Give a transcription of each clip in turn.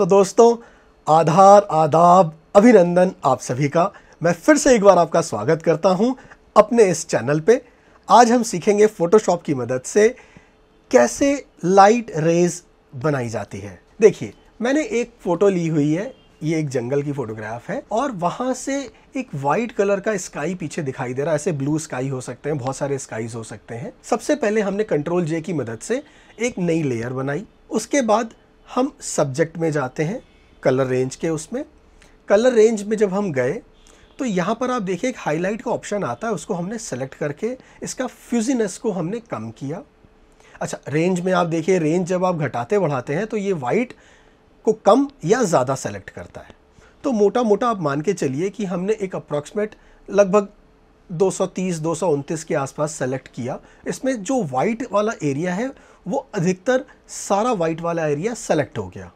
सो so, दोस्तों आधार आदाब अभिनंदन आप सभी का मैं फिर से एक बार आपका स्वागत करता हूं अपने इस चैनल पे आज हम सीखेंगे फ़ोटोशॉप की मदद से कैसे लाइट रेज बनाई जाती है देखिए मैंने एक फ़ोटो ली हुई है ये एक जंगल की फोटोग्राफ है और वहां से एक वाइट कलर का स्काई पीछे दिखाई दे रहा है ऐसे ब्लू स्काई हो सकते हैं बहुत सारे स्काईज हो सकते हैं सबसे पहले हमने कंट्रोल जे की मदद से एक नई लेयर बनाई उसके बाद हम सब्जेक्ट में जाते हैं कलर रेंज के उसमें कलर रेंज में जब हम गए तो यहाँ पर आप देखिए एक हाईलाइट का ऑप्शन आता है उसको हमने सेलेक्ट करके इसका फ्यूजीनेस को हमने कम किया अच्छा रेंज में आप देखिए रेंज जब आप घटाते बढ़ाते हैं तो ये वाइट को कम या ज़्यादा सेलेक्ट करता है तो मोटा मोटा आप मान के चलिए कि हमने एक अप्रॉक्सीमेट लगभग 230 229 के आसपास सेलेक्ट किया इसमें जो वाइट वाला एरिया है वो अधिकतर सारा वाइट वाला एरिया सेलेक्ट हो गया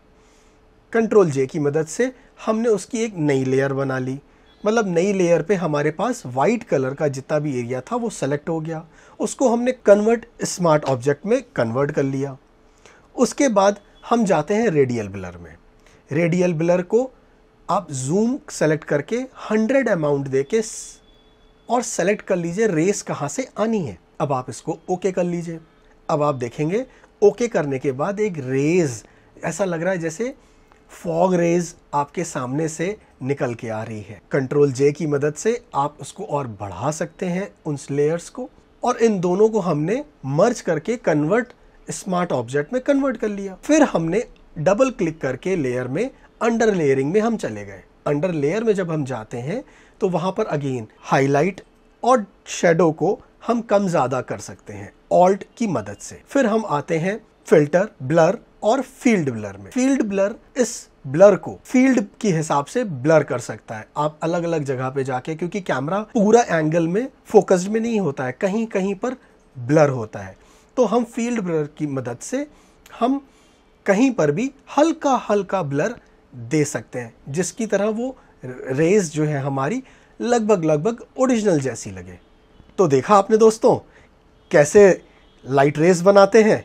कंट्रोल जे की मदद से हमने उसकी एक नई लेयर बना ली मतलब नई लेयर पे हमारे पास वाइट कलर का जितना भी एरिया था वो सेलेक्ट हो गया उसको हमने कन्वर्ट स्मार्ट ऑब्जेक्ट में कन्वर्ट कर लिया उसके बाद हम जाते हैं रेडियल ब्लर में रेडियल ब्लर को आप जूम सेलेक्ट करके 100 अमाउंट दे के और सेलेक्ट कर लीजिए रेस कहाँ से आनी है अब आप इसको ओके कर लीजिए अब आप देखेंगे ओके करने के बाद एक रेज ऐसा लग रहा है जैसे फॉग रेज आपके सामने से निकल के आ रही है कंट्रोल जे की मदद से आप उसको और बढ़ा सकते हैं उन लेयर्स को और इन दोनों को हमने मर्ज करके कन्वर्ट स्मार्ट ऑब्जेक्ट में कन्वर्ट कर लिया फिर हमने डबल क्लिक करके लेयर में अंडर लेयरिंग में हम चले गए अंडर लेयर में जब हम जाते हैं तो वहां पर अगेन हाईलाइट और शेडो को हम कम ज़्यादा कर सकते हैं ऑल्ट की मदद से फिर हम आते हैं फिल्टर ब्लर और फील्ड ब्लर में फील्ड ब्लर इस ब्लर को फील्ड के हिसाब से ब्लर कर सकता है आप अलग अलग जगह पे जाके क्योंकि कैमरा पूरा एंगल में फोकस्ड में नहीं होता है कहीं कहीं पर ब्लर होता है तो हम फील्ड ब्लर की मदद से हम कहीं पर भी हल्का हल्का ब्लर दे सकते हैं जिसकी तरह वो रेज जो है हमारी लगभग लगभग ओरिजिनल जैसी लगे तो देखा आपने दोस्तों कैसे लाइट रेज बनाते हैं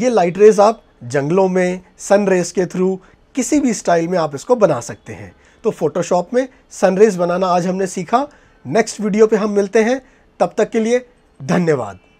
ये लाइट रेज आप जंगलों में सन रेज के थ्रू किसी भी स्टाइल में आप इसको बना सकते हैं तो फोटोशॉप में सन रेज बनाना आज हमने सीखा नेक्स्ट वीडियो पे हम मिलते हैं तब तक के लिए धन्यवाद